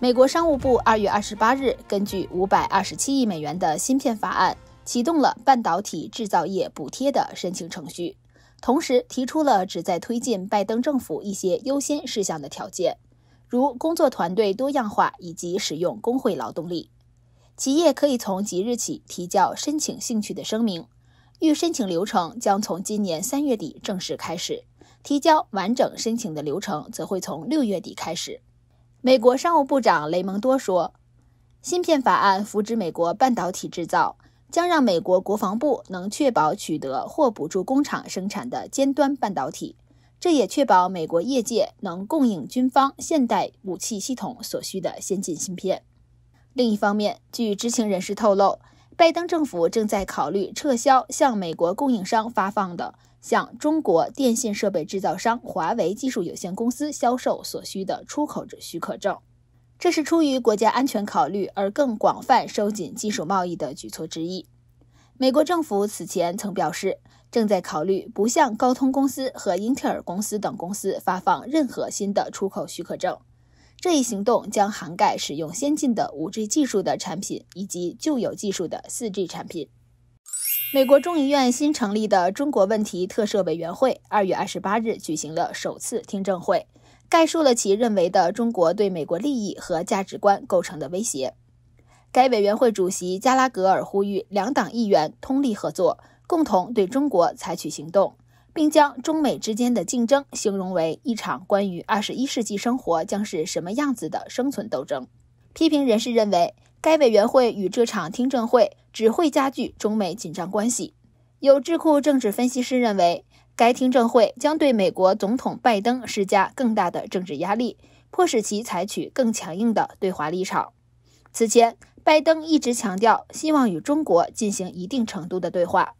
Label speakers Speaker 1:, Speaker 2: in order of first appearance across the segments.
Speaker 1: 美国商务部二月二十八日根据五百二十七亿美元的芯片法案，启动了半导体制造业补贴的申请程序，同时提出了旨在推进拜登政府一些优先事项的条件，如工作团队多样化以及使用工会劳动力。企业可以从即日起提交申请兴趣的声明，预申请流程将从今年三月底正式开始，提交完整申请的流程则会从六月底开始。美国商务部长雷蒙多说，芯片法案扶植美国半导体制造，将让美国国防部能确保取得或补助工厂生产的尖端半导体，这也确保美国业界能供应军方现代武器系统所需的先进芯片。另一方面，据知情人士透露，拜登政府正在考虑撤销向美国供应商发放的。向中国电信设备制造商华为技术有限公司销售所需的出口许可证，这是出于国家安全考虑而更广泛收紧技术贸易的举措之一。美国政府此前曾表示，正在考虑不向高通公司和英特尔公司等公司发放任何新的出口许可证。这一行动将涵盖使用先进的 5G 技术的产品，以及旧有技术的 4G 产品。美国众议院新成立的中国问题特设委员会，二月二十八日举行了首次听证会，概述了其认为的中国对美国利益和价值观构成的威胁。该委员会主席加拉格尔呼吁两党议员通力合作，共同对中国采取行动，并将中美之间的竞争形容为一场关于二十一世纪生活将是什么样子的生存斗争。批评人士认为，该委员会与这场听证会。只会加剧中美紧张关系。有智库政治分析师认为，该听证会将对美国总统拜登施加更大的政治压力，迫使其采取更强硬的对华立场。此前，拜登一直强调希望与中国进行一定程度的对话。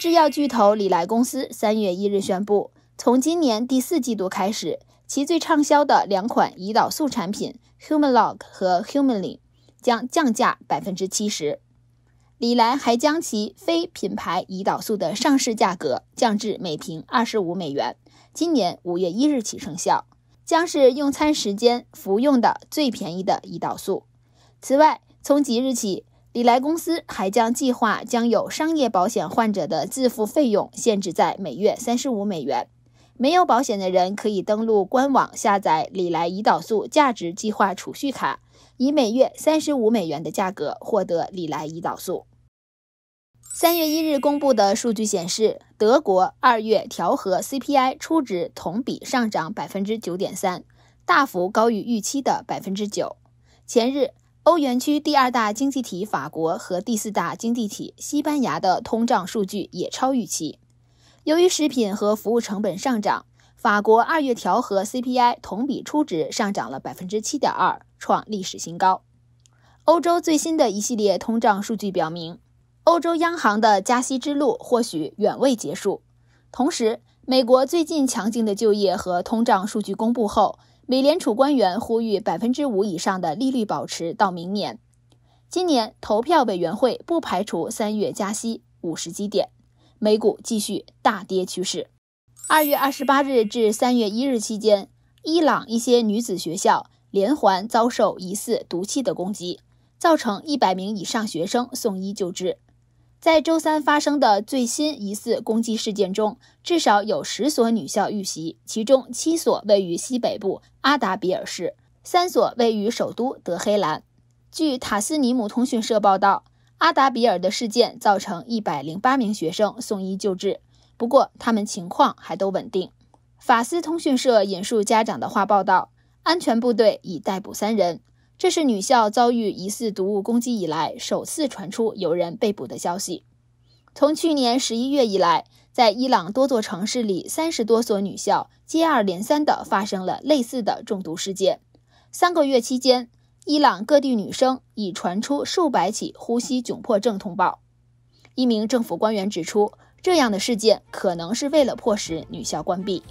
Speaker 1: 制药巨头礼来公司三月一日宣布，从今年第四季度开始，其最畅销的两款胰岛素产品 Humalog 和 Humulin。将降价百分之七十，李来还将其非品牌胰岛素的上市价格降至每瓶二十五美元，今年五月一日起生效，将是用餐时间服用的最便宜的胰岛素。此外，从即日起，李来公司还将计划将有商业保险患者的自付费用限制在每月三十五美元。没有保险的人可以登录官网下载礼来胰岛素价值计划储蓄卡，以每月三十五美元的价格获得礼来胰岛素。三月一日公布的数据显示，德国二月调和 CPI 初值同比上涨百分之九点三，大幅高于预期的百分之九。前日，欧元区第二大经济体法国和第四大经济体西班牙的通胀数据也超预期。由于食品和服务成本上涨，法国二月调和 CPI 同比初值上涨了百分之七点二，创历史新高。欧洲最新的一系列通胀数据表明，欧洲央行的加息之路或许远未结束。同时，美国最近强劲的就业和通胀数据公布后，美联储官员呼吁百分之五以上的利率保持到明年。今年投票委员会不排除三月加息五十基点。美股继续大跌趋势。二月二十八日至三月一日期间，伊朗一些女子学校连环遭受疑似毒气的攻击，造成一百名以上学生送医救治。在周三发生的最新疑似攻击事件中，至少有十所女校遇袭，其中七所位于西北部阿达比尔市，三所位于首都德黑兰。据塔斯尼姆通讯社报道。阿达比尔的事件造成一百零八名学生送医救治，不过他们情况还都稳定。法斯通讯社引述家长的话报道，安全部队已逮捕三人。这是女校遭遇疑似毒物攻击以来首次传出有人被捕的消息。从去年十一月以来，在伊朗多座城市里，三十多所女校接二连三地发生了类似的中毒事件。三个月期间，伊朗各地女生已传出数百起呼吸窘迫症通报。一名政府官员指出，这样的事件可能是为了迫使女校关闭。